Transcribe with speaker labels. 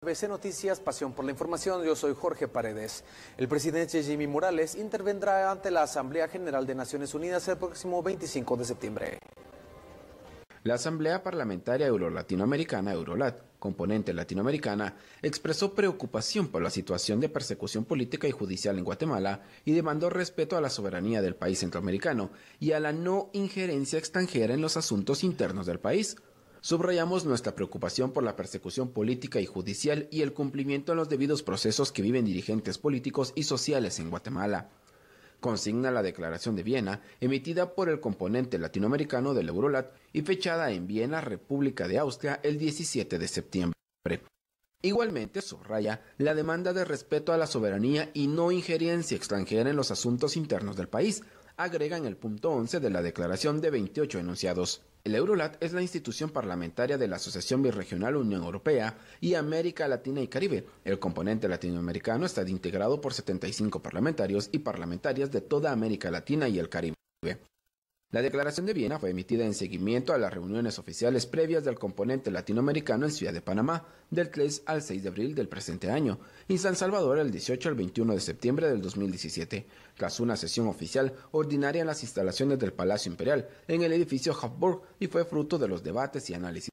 Speaker 1: ABC Noticias, Pasión por la Información, yo soy Jorge Paredes. El presidente Jimmy Morales intervendrá ante la Asamblea General de Naciones Unidas el próximo 25 de septiembre.
Speaker 2: La Asamblea Parlamentaria Euro-Latinoamericana, Eurolat, componente latinoamericana, expresó preocupación por la situación de persecución política y judicial en Guatemala y demandó respeto a la soberanía del país centroamericano y a la no injerencia extranjera en los asuntos internos del país Subrayamos nuestra preocupación por la persecución política y judicial y el cumplimiento de los debidos procesos que viven dirigentes políticos y sociales en Guatemala. Consigna la Declaración de Viena, emitida por el componente latinoamericano del Eurolat y fechada en Viena, República de Austria, el 17 de septiembre. Igualmente, subraya la demanda de respeto a la soberanía y no injerencia extranjera en los asuntos internos del país, agrega en el punto 11 de la declaración de 28 enunciados. El Eurolat es la institución parlamentaria de la Asociación Birregional Unión Europea y América Latina y Caribe. El componente latinoamericano está integrado por 75 parlamentarios y parlamentarias de toda América Latina y el Caribe. La declaración de Viena fue emitida en seguimiento a las reuniones oficiales previas del componente latinoamericano en Ciudad de Panamá, del 3 al 6 de abril del presente año, y San Salvador el 18 al 21 de septiembre del 2017, tras una sesión oficial ordinaria en las instalaciones del Palacio Imperial, en el edificio Habsburg y fue fruto de los debates y análisis.